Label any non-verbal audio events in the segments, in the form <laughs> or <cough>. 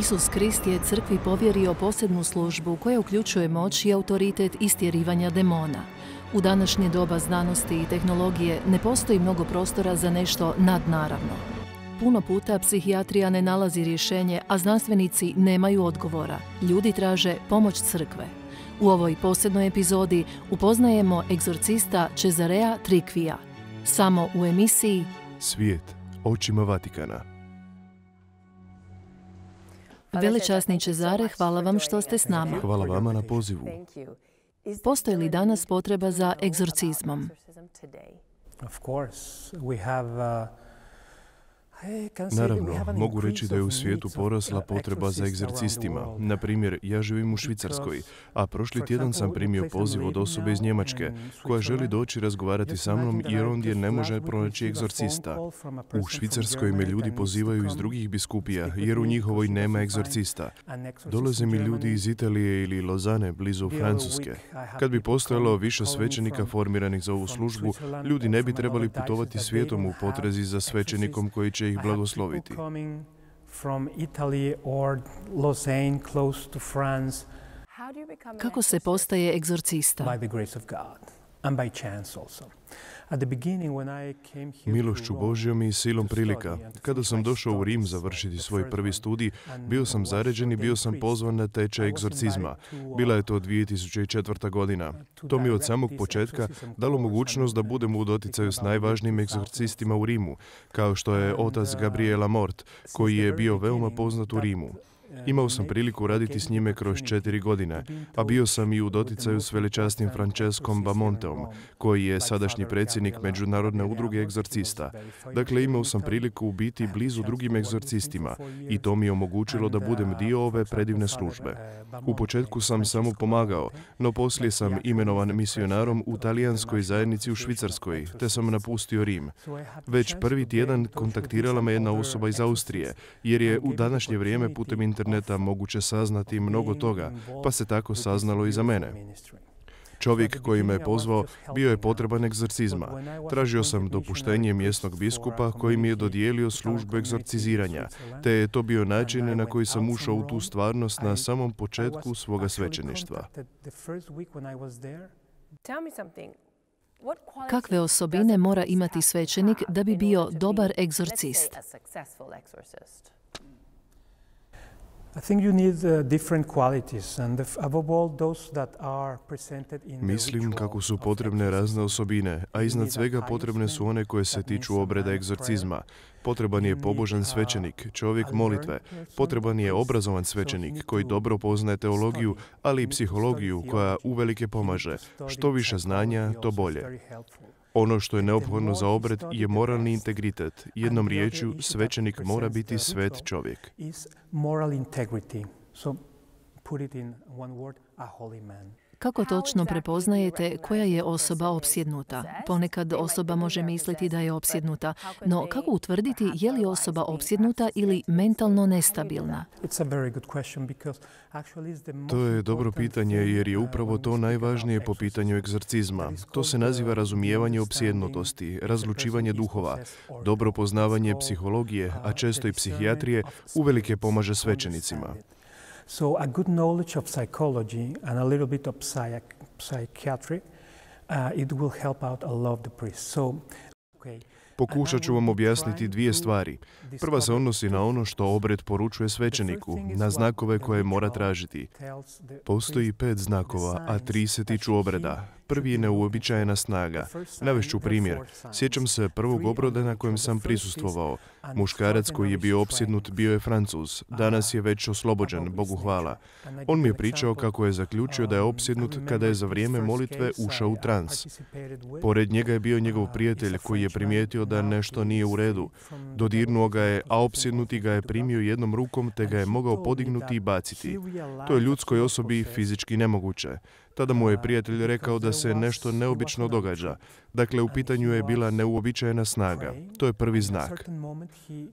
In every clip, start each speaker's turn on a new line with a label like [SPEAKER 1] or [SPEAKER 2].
[SPEAKER 1] Isus Krist je crkvi povjerio posebnu službu koja uključuje moć i autoritet istjerivanja demona. U današnje doba znanosti i tehnologije ne postoji mnogo prostora za nešto nadnaravno. Puno puta psihijatrija ne nalazi rješenje, a znanstvenici nemaju odgovora. Ljudi traže pomoć crkve. U ovoj posebnoj epizodi upoznajemo egzorcista Cezarea Trikvija. Samo u emisiji
[SPEAKER 2] Svijet očima Vatikana.
[SPEAKER 1] Pa Veličasni Zare, hvala vam što ste s nama. Hvala vama na pozivu. Postoji li danas potreba za egzorcizmom?
[SPEAKER 3] Of course, we have uh, Naravno, mogu reći da je u svijetu porasla potreba za egzercistima.
[SPEAKER 2] Na primjer, ja živim u Švicarskoj, a prošli tjedan sam primio poziv od osobe iz Njemačke koja želi doći razgovarati sa mnom jer ondje ne može pronaći egzorcista. U Švicarskoj me ljudi pozivaju iz drugih biskupija jer u njihovoj nema egzorcista. Dolaze mi ljudi iz Italije ili Lozane, blizu Francuske. Kad bi postojalo više svećenika formiranih za ovu službu,
[SPEAKER 3] ljudi ne bi trebali putovati svijetom u potrezi
[SPEAKER 2] za svećenikom koji će ih blagosloviti.
[SPEAKER 1] Kako se postaje
[SPEAKER 3] egzorcista?
[SPEAKER 2] Milošću Božjom i silom prilika. Kada sam došao u Rim završiti svoj prvi studij, bio sam zaređen i bio sam pozvan na tečaj egzorcizma. Uh, Bila je to 2004. godina. To mi je od samog početka dalo mogućnost da uh, budem u doticaju s najvažnijim egzorcistima u Rimu, kao što je otac uh, Gabriela Mort, koji je bio veoma poznat u Rimu. Imao sam priliku raditi s njime kroz četiri godine, a bio sam i u doticaju s veličastim Franceskom Bamonteom, koji je sadašnji predsjednik Međunarodne udruge egzorcista. Dakle, imao sam priliku biti blizu drugim egzorcistima i to mi je omogućilo da budem dio ove predivne službe. U početku sam samo pomagao, no poslije sam imenovan misionarom u talijanskoj zajednici u Švicarskoj, te sam napustio Rim. Već prvi tjedan kontaktirala me jedna osoba iz Austrije, jer je u današnje vrijeme putem internetu interneta moguće saznati mnogo toga, pa se tako saznalo i za mene. Čovjek koji me je pozvao bio je potreban egzorcizma. Tražio sam dopuštenje mjesnog biskupa koji mi je dodijelio službu egzorciziranja, te je to bio način na koji sam ušao u tu stvarnost na samom početku svoga
[SPEAKER 3] svećeništva.
[SPEAKER 1] Kakve osobine mora imati svećenik da bi bio dobar egzorcist?
[SPEAKER 2] Mislim kako su potrebne razne osobine, a iznad svega potrebne su one koje se tiču obreda egzorcizma. Potreban je pobožan uh, svećenik, čovjek molitve. Potreban je obrazovan svećenik koji dobro poznaje teologiju, ali i psihologiju koja uvelike pomaže. Što više znanja, to bolje. Ono što je neophodno za obred je moralni integritet. Jednom riječju, svećenik mora biti svet čovjek.
[SPEAKER 1] Kako točno prepoznajete koja je osoba opsjednuta? Ponekad osoba može misliti da je opsjednuta, no kako utvrditi je li osoba opsjednuta ili mentalno nestabilna?
[SPEAKER 3] To je dobro
[SPEAKER 2] pitanje jer je upravo to najvažnije po pitanju egzorcizma. To se naziva razumijevanje opsjednutosti, razlučivanje duhova, dobro poznavanje psihologije, a često i psihijatrije uvelike pomaže svećenicima.
[SPEAKER 3] So a good knowledge of psychology and a little bit of psych psychiatry, uh, it will help out a lot the priests. So, okay.
[SPEAKER 2] Pokušat ću vam objasniti dvije stvari. Prva se odnosi na ono što obred poručuje svećeniku, na znakove koje mora tražiti. Postoji pet znakova, a tri se tiču obreda. Prvi je neuobičajena snaga. Navešću primjer. Sjećam se prvog obroda na kojem sam prisustvovao. Muškarac koji je bio opsjednut bio je Francuz. Danas je već oslobođen, Bogu hvala. On mi je pričao kako je zaključio da je opsjednut kada je za vrijeme molitve ušao u trans. Pored njega je bio njegov prijatelj koji je primijetio da nešto nije u redu. Dodirnuo ga je, a opsjednuti ga je primio jednom rukom te ga je mogao podignuti i baciti. To je ljudskoj osobi fizički nemoguće. Tada mu je prijatelj rekao da se nešto neobično događa. Dakle, u pitanju je bila neuobičajena snaga. To je prvi znak.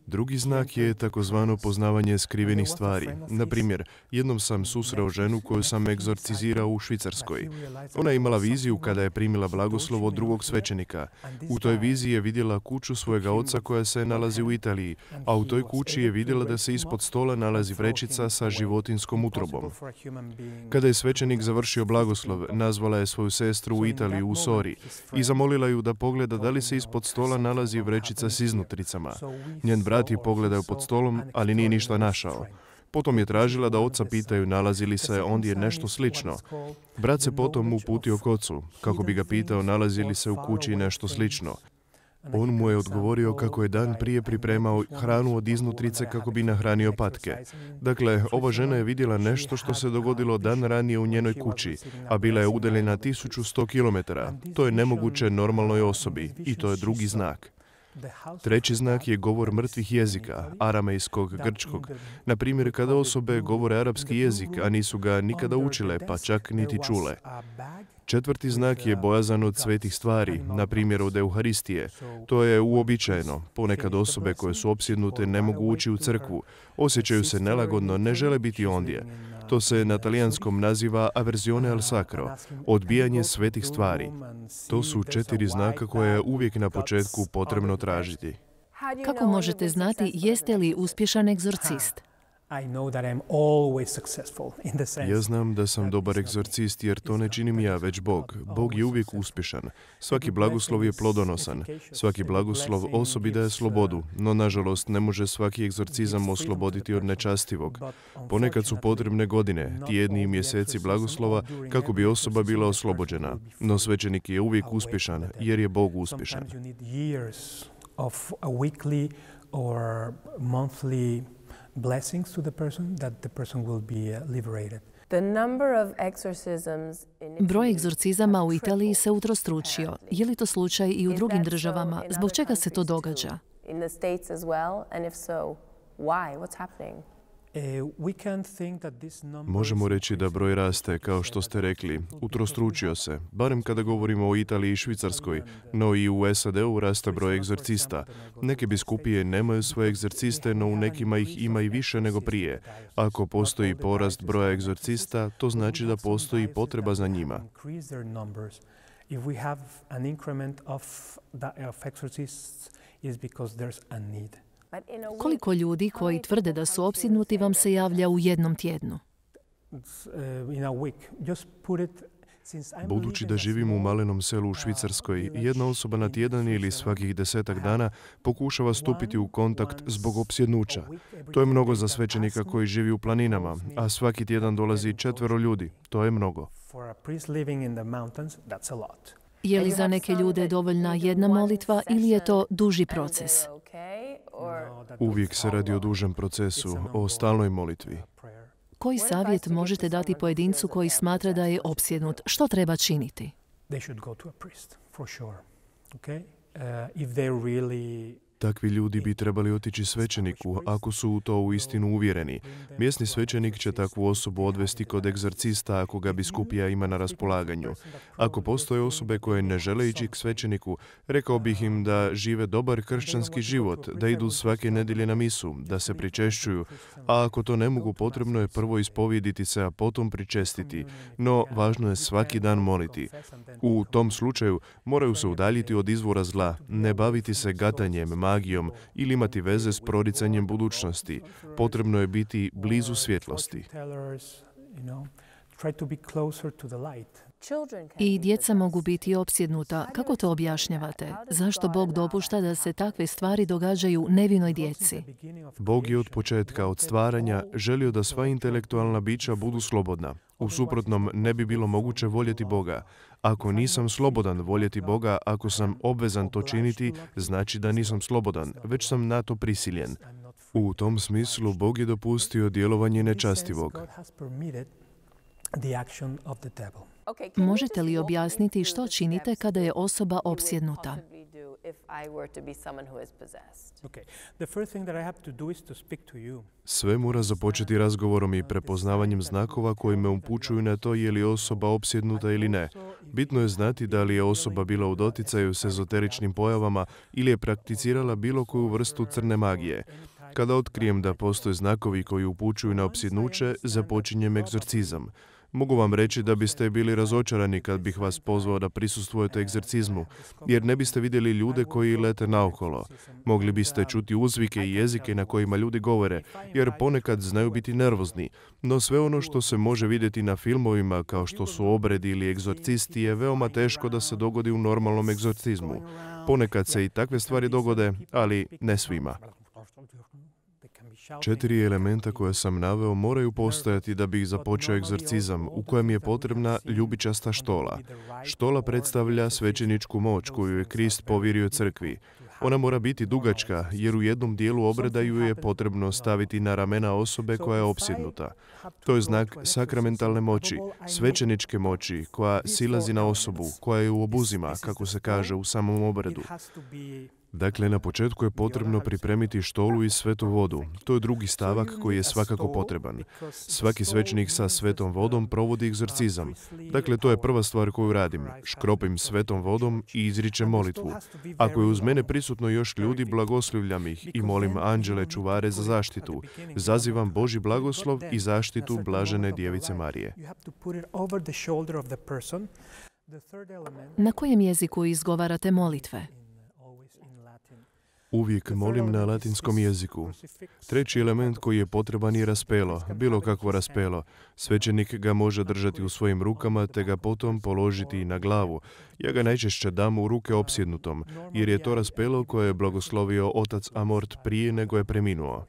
[SPEAKER 2] Drugi znak je takozvano poznavanje skrivenih stvari. Na primjer, jednom sam susreo ženu koju sam egzorcizirao u Švicarskoj. Ona je imala viziju kada je primila blagoslov od drugog svećenika. U toj viziji je vidjela kuću svojega oca koja se nalazi u Italiji, a u toj kući je vidjela da se ispod stola nalazi vrećica sa životinskom utrobom. Kada je svećenik završio blagoslov, nazvala je svoju sestru u Italiji u Sori i zamolila ju da pogleda da li se ispod stola nalazi vrećica s iznutricama. Njen brat je pogledao pod stolom, ali nije ništa našao. Potom je tražila da oca pitaju nalazi li se ondje nešto slično. Brat se potom uputio k ocu, kako bi ga pitao nalazi li se u kući nešto slično. On mu je odgovorio kako je dan prije pripremao hranu od iznutrice kako bi nahranio patke. Dakle, ova žena je ono vidjela nešto što se dogodilo dan ranije u njenoj kući, a bila je udeljena 1100 km. To je nemoguće normalnoj osobi i to je drugi znak. Treći znak je govor mrtvih jezika, aramejskog, grčkog. Na primjer, kada osobe govore arapski jezik, a nisu ga nikada učile, pa čak niti čule. Četvrti znak je bojazan od svetih stvari, na primjer od Euharistije. To je uobičajeno. Ponekad osobe koje su opsjednute ne mogu ući u crkvu, osjećaju se nelagodno, ne žele biti ondje. To se na talijanskom naziva averzione al sacro, odbijanje svetih stvari. To su četiri znaka koje je uvijek na početku potrebno tražiti.
[SPEAKER 1] Kako možete znati jeste li
[SPEAKER 3] uspješan egzorcist? Ja
[SPEAKER 2] znam da sam dobar egzorcist jer to ne činim ja, već Bog. Bog je uvijek uspješan. Svaki blagoslov je plodonosan. Svaki blagoslov osobi daje uh, slobodu, no nažalost ne može svaki egzorcizam osloboditi od nečastivog. Ponekad su potrebne godine, tjedni i mjeseci blagoslova kako bi osoba bila oslobođena. No svećenik je uvijek uspješan jer je Bog
[SPEAKER 3] uspješan blessings to the person that the person will be uh, liberated.
[SPEAKER 1] Broj egzorcizama u Italiji se utrostručio. Je li to slučaj i u drugim državama? Zbog čega se to događa? Eh,
[SPEAKER 2] Možemo reći da broj raste, kao što ste rekli, utrostručio se, barem kada govorimo o Italiji i Švicarskoj, no i u SAD-u raste broj egzorcista. Neke biskupije nemaju svoje egzorciste, no u nekima ih ima i više nego prije. Ako postoji porast broja egzorcista, to znači da postoji potreba za njima.
[SPEAKER 1] Koliko ljudi koji tvrde da su opsjednuti vam se javlja u jednom tjednu?
[SPEAKER 3] Budući
[SPEAKER 2] da živim u malenom selu u Švicarskoj, jedna osoba na tjedan ili svakih desetak dana pokušava stupiti u kontakt zbog opsjednuća. To je mnogo za svećenika koji živi u planinama, a svaki tjedan dolazi četvero ljudi. To je mnogo.
[SPEAKER 3] Je li za neke
[SPEAKER 1] ljude dovoljna jedna molitva ili je to duži proces?
[SPEAKER 2] Uvijek se radi o dužem procesu, o stalnoj molitvi.
[SPEAKER 1] Koji savjet možete dati pojedincu koji smatra da je opsjednut? Što treba činiti?
[SPEAKER 2] Takvi ljudi bi trebali otići svećeniku ako su u to uistinu uvjereni. Mjesni svećenik će takvu osobu odvesti kod egzorcista ako ga biskupija ima na raspolaganju. Ako postoje osobe koje ne žele ići k svećeniku, rekao bih im da žive dobar kršćanski život, da idu svake nedjelje na misu, da se pričešćuju, a ako to ne mogu potrebno je prvo ispovijediti se, a potom pričestiti. No, važno je svaki dan moliti. U tom slučaju moraju se udaljiti od izvora zla, ne baviti se gatanjem, magijom ili imati veze s proricanjem budućnosti. Potrebno je biti blizu svjetlosti.
[SPEAKER 3] to to be closer the light.
[SPEAKER 1] I djeca mogu biti opsjednuta. Kako to objašnjavate? Zašto Bog dopušta da se takve stvari događaju nevinoj djeci? Bog je
[SPEAKER 2] od početka, od stvaranja, želio da sva intelektualna bića budu slobodna. U suprotnom ne bi bilo moguće voljeti Boga. Ako nisam slobodan voljeti Boga, ako sam obvezan to činiti, znači da nisam slobodan, već sam na to prisiljen. U tom smislu Bog je dopustio djelovanje nečastivog.
[SPEAKER 1] Možete li objasniti što činite kada je osoba opsjednuta?
[SPEAKER 2] Sve mora započeti razgovorom i prepoznavanjem znakova koji me upućuju na to je li osoba opsjednuta ili ne. Bitno je znati da li je osoba bila u doticaju s ezoteričnim pojavama ili je prakticirala bilo koju vrstu crne magije. Kada otkrijem da postoje znakovi koji upućuju na opsjednuće, započinjem egzorcizam. Mogu vam reći da biste bili razočarani kad bih vas pozvao da prisustvujete egzorcizmu, jer ne biste vidjeli ljude koji lete naokolo. Mogli biste čuti uzvike i jezike na kojima ljudi govore, jer ponekad znaju biti nervozni. No sve ono što se može vidjeti na filmovima, kao što su obredi ili egzorcisti, je veoma teško da se dogodi u normalnom egzorcizmu. Ponekad se i takve stvari dogode, ali ne svima. Četiri elementa koja sam naveo moraju postojati da bi započeo egzorcizam u kojem je potrebna ljubičasta štola. Štola predstavlja svećeničku moć koju je Krist povjerio crkvi. Ona mora biti dugačka jer u jednom dijelu obreda ju je potrebno staviti na ramena osobe koja je opsjednuta. To je znak sakramentalne moći, svećeničke moći koja silazi na osobu, koja ju obuzima, kako se kaže u samom obredu. Dakle, na početku je potrebno pripremiti štolu i svetu vodu. To je drugi stavak koji je svakako potreban. Svaki svećnik sa svetom vodom provodi egzorcizam. Dakle, to je prva stvar koju radim. Škropim svetom vodom i izričem molitvu. Ako je uz mene prisutno još ljudi, blagoslivljam ih i molim anđele čuvare za zaštitu. Zazivam Boži blagoslov i zaštitu blažene djevice Marije.
[SPEAKER 1] Na kojem jeziku izgovarate molitve?
[SPEAKER 2] Uvijek molim na latinskom jeziku. Treći element koji je potreban je raspelo, bilo kakvo raspelo. Svećenik ga može držati u svojim rukama te ga potom položiti na glavu. Ja ga najčešće dam u ruke opsjednutom, jer je to raspelo koje je blagoslovio otac Amort prije nego je preminuo.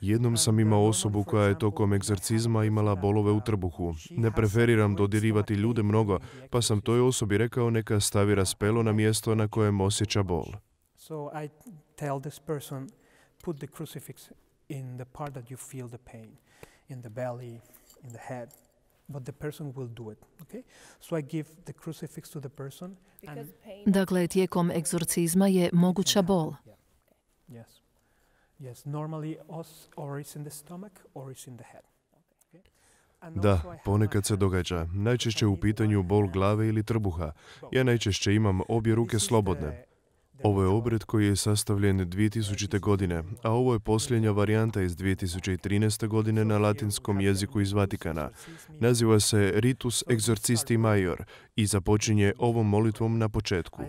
[SPEAKER 2] Jednom sam imao osobu koja je tokom egzorcizma imala bolove u trbuhu. Ne preferiram dodirivati ljude mnogo, pa sam toj osobi rekao neka stavi raspelo na mjesto na kojem osjeća bol.
[SPEAKER 3] So I tell this person, put the crucifix in the part that you feel the pain, in the belly, in the head. But the person will do it, okay? So I give the crucifix to the person. And
[SPEAKER 1] dakle, tijekom egzorcizma je moguća bol. Yeah.
[SPEAKER 3] Yes. Yes, normally os or is in the stomach or is in the head. Da,
[SPEAKER 2] ponekad se događa. Najčešće u pitanju bol glave ili trbuha. Ja najčešće imam obje ruke slobodne. Ovo je obred koji je sastavljen 2000. godine, a ovo je posljednja varijanta iz 2013. godine na latinskom jeziku iz Vatikana. Naziva se Ritus Exorcisti Major i započinje ovom molitvom na početku.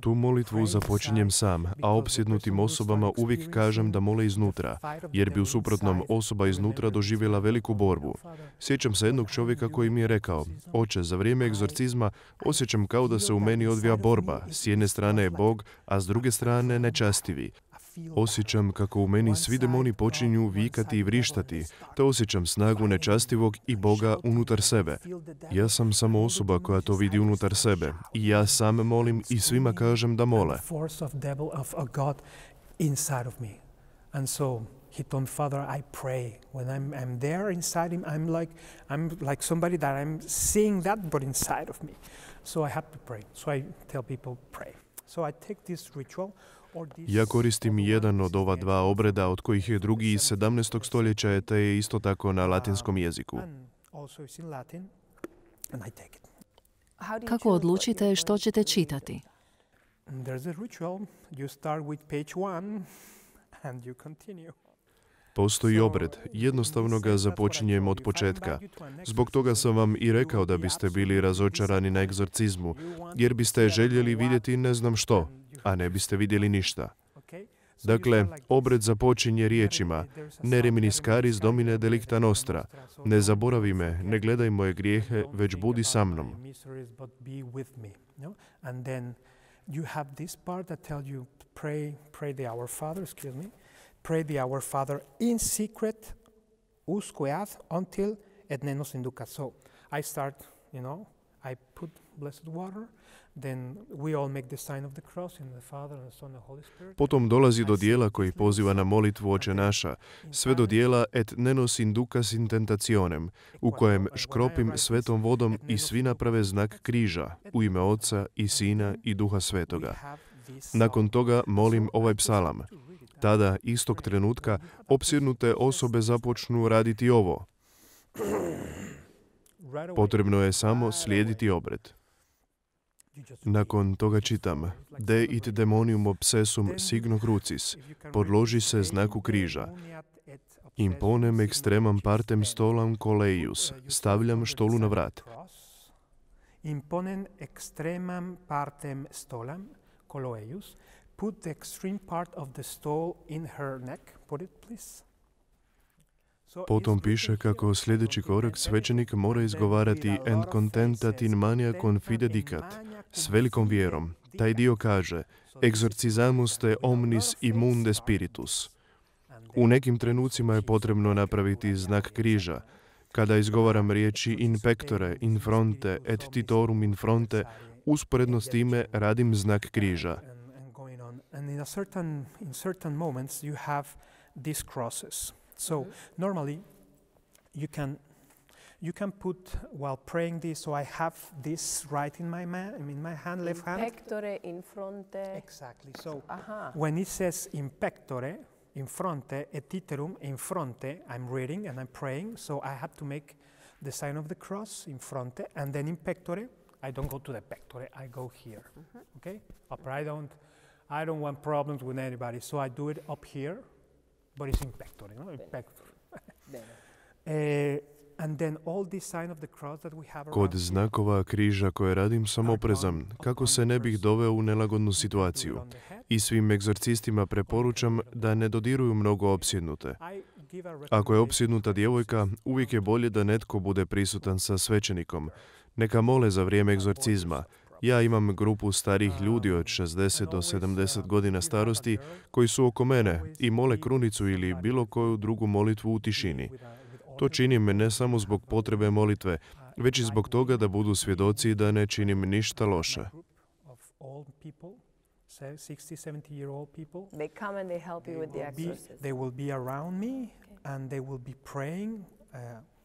[SPEAKER 2] Tu molitvu započinjem sam, a opsjednutim osobama uvijek kažem da mole iznutra, jer bi u suprotnom osoba iznutra doživjela veliku borbu. Sjećam se jednog čovjeka koji mi je rekao, oče, za vrijeme egzorcizma osjećam kao da se u meni odvija borba, s jedne strane je borba, Bog, a s druge strane nečastivi. Osjećam kako u meni svi demoni počinju vikati i vrištati, te osjećam snagu nečastivog i Boga unutar sebe. Ja sam samo osoba koja to vidi unutar sebe i ja sam molim i svima kažem da mole.
[SPEAKER 3] so he told Father, I pray. When I'm, I'm there inside him, I'm like, I'm like somebody that I'm seeing that, but inside of me. So I have to pray. So I tell people, pray. Ja
[SPEAKER 2] koristim jedan od ova dva obreda, od kojih je drugi iz 17. stoljeća, te je isto tako na uh, latinskom jeziku.
[SPEAKER 1] Kako odlučite što ćete čitati?
[SPEAKER 3] There's a ritual. You start with page one and you continue.
[SPEAKER 2] Postoji obred, jednostavno ga započinjem od početka. Zbog toga sam vam i rekao da biste bili razočarani na egzorcizmu, jer biste željeli vidjeti ne znam što, a ne biste vidjeli ništa. Dakle, obred započinje riječima Ne reminiscaris domine delicta nostra. Ne zaboravi me, ne gledaj moje grijehe, već budi sa mnom.
[SPEAKER 3] You have this part that tells you pray, pray the Our Father, excuse me pray the Our Father in secret, usque ad, until et nenos inducas. So I start, you know, I put blessed water, then we all make the sign of the cross in the Father and Son and the Holy Spirit.
[SPEAKER 2] Potom dolazi do dijela koji poziva na molitvu Oče naša, sve do dijela et nenos inducas in tentacionem, u kojem škropim svetom vodom i svi naprave znak križa u ime Oca i Sina i Duha Svetoga. Nakon toga molim ovaj psalam. Tada, istog trenutka, opsjednute osobe započnu raditi ovo. Potrebno je samo slijediti obred. Nakon toga čitam De it demonium obsesum signo crucis, podloži se znaku križa. Imponem extremam partem stolam koleius, stavljam štolu na
[SPEAKER 3] vrat. Imponem extremam partem stolam kolejus put the extreme part of the stole in her neck. Put it please. Potom
[SPEAKER 2] piše kako sljedeći korak svećenik mora izgovarati and contentat in mania confidedicat s velikom vjerom. Taj dio kaže exorcizamus te omnis immunde spiritus. U nekim trenucima je potrebno napraviti znak križa. Kada izgovaram riječi in pectore, in fronte, et titorum in fronte, usporedno s time radim znak križa.
[SPEAKER 3] and in a certain in certain moments you have these crosses. So mm -hmm. normally you can you can put while praying this. So I have this right in my man, in my hand, in left hand.
[SPEAKER 1] Pectore in fronte.
[SPEAKER 3] Exactly. So when it says in pectore, in fronte, et iterum in fronte, I'm reading and I'm praying. So I have to make the sign of the cross in fronte, and then in pectore, I don't go to the pectore. I go here. Mm -hmm. Okay. But I don't I don't want problems with anybody, so I do it up here, but it's in you
[SPEAKER 1] <laughs>
[SPEAKER 3] eh, Kod
[SPEAKER 2] znakova križa koje radim sam oprezan, kako se ne bih doveo u nelagodnu situaciju. I svim egzorcistima preporučam da ne dodiruju mnogo opsjednute. Ako je opsjednuta djevojka, uvijek je bolje da netko bude prisutan sa svećenikom. Neka mole za vrijeme egzorcizma, ja imam grupu starih ljudi od 60 e, do 70 godina starosti koji su oko mene i mole krunicu ili bilo koju drugu molitvu u tišini. To činim ne samo zbog potrebe molitve, već i zbog toga da budu svjedoci da ne činim ništa loše.
[SPEAKER 3] They come and will be around me and they will be praying uh,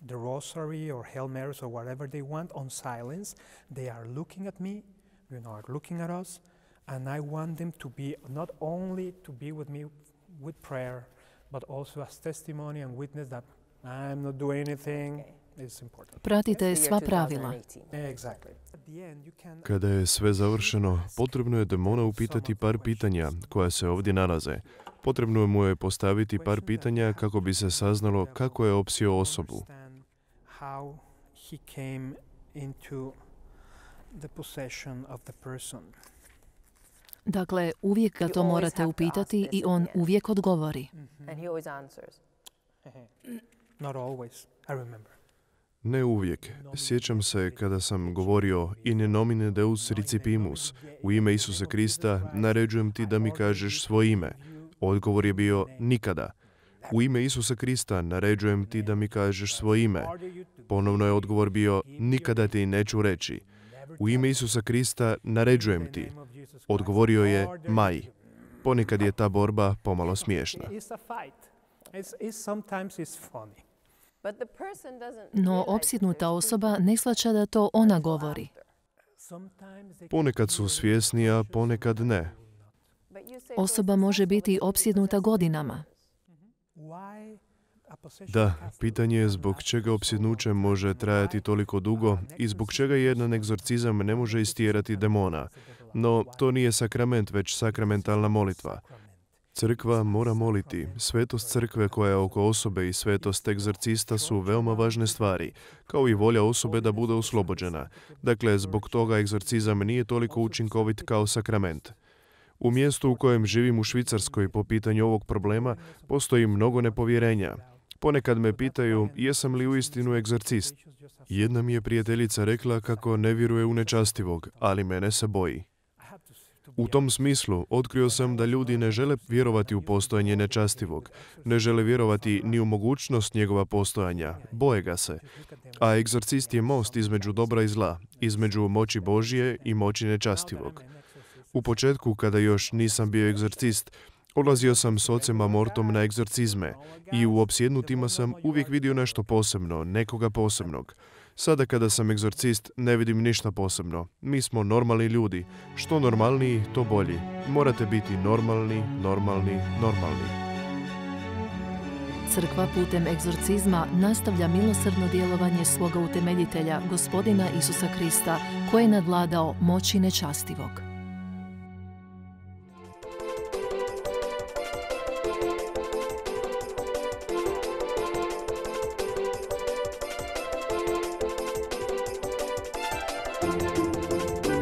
[SPEAKER 3] the rosary or Hail Marys or whatever they want on silence. They are looking at me, you know, are looking at us, and I want them to be not only to be with me with prayer, but also as testimony and witness that I'm not doing anything. It's important. Pratite sva pravila.
[SPEAKER 2] Kada je sve završeno, potrebno je demona upitati par pitanja koja se ovdje nalaze. Potrebno mu je postaviti par pitanja kako bi se saznalo kako je opsio osobu.
[SPEAKER 1] Dakle, uvijek ga to morate upitati i on uvijek odgovori.
[SPEAKER 3] Mm-hmm. Mm-hmm.
[SPEAKER 2] Ne uvijek. Sjećam se kada sam govorio in nomine deus recipimus, u ime isusa Krista naređujem ti da mi kažeš svoje ime. Odgovor je bio nikada. U ime Isusa Krista naređujem ti da mi kažeš svoje ime. Ponovno je odgovor bio nikada ti neću reći. U ime Isusa Krista naređujem ti. Odgovorio je Maj. Ponekad je ta borba pomalo smiješna.
[SPEAKER 3] No opsjednuta
[SPEAKER 1] osoba ne slača da to ona govori.
[SPEAKER 2] Ponekad su svjesni, a ponekad ne.
[SPEAKER 1] Osoba može biti opsjednuta godinama.
[SPEAKER 2] Da, pitanje je zbog čega opsjednuće može trajati toliko dugo i zbog čega jedan egzorcizam ne može istjerati demona. No, to nije sakrament, već sakramentalna molitva. Crkva mora moliti. Svetost crkve koja je oko osobe i svetost egzorcista su veoma važne stvari, kao i volja osobe da bude oslobođena. Dakle, zbog toga egzorcizam nije toliko učinkovit kao sakrament. U mjestu u kojem živim u Švicarskoj po pitanju ovog problema postoji mnogo nepovjerenja. Ponekad me pitaju jesam li uistinu egzorcist. Jedna mi je prijateljica rekla kako ne vjeruje u nečastivog, ali mene se boji. U tom smislu otkrio sam da ljudi ne žele vjerovati u postojanje nečastivog, ne žele vjerovati ni u mogućnost njegova postojanja, boje ga se. A egzorcist je most između dobra i zla, između moći Božije i moći nečastivog. U početku, kada još nisam bio egzorcist, Odlazio sam s ocem Amortom na egzorcizme i u opsjednutima sam uvijek vidio nešto posebno, nekoga posebnog. Sada kada sam egzorcist ne vidim ništa posebno. Mi smo normalni ljudi. Što normalniji, to bolji. Morate biti normalni, normalni, normalni.
[SPEAKER 1] Crkva putem egzorcizma nastavlja milosrdno djelovanje svoga utemeljitelja, gospodina Isusa Krista, koji je nadladao moći nečastivog.